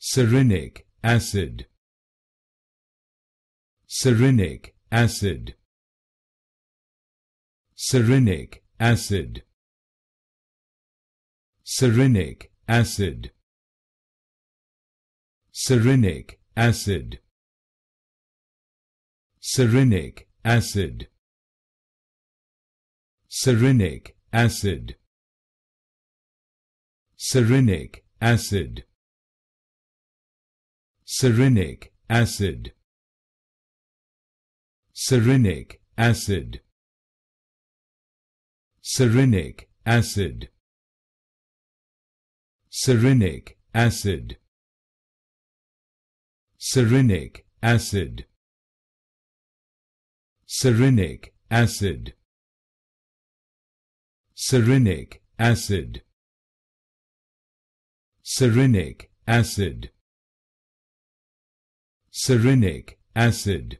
Serenic acid Serenic acid Serenic acid Serenic acid Serenic acid Serenic acid Serenic acid Serenic acid Serinic acid Serinic acid Serinic acid Serinic acid Serinic acid Serinic acid Serinic acid Serinic acid serenic acid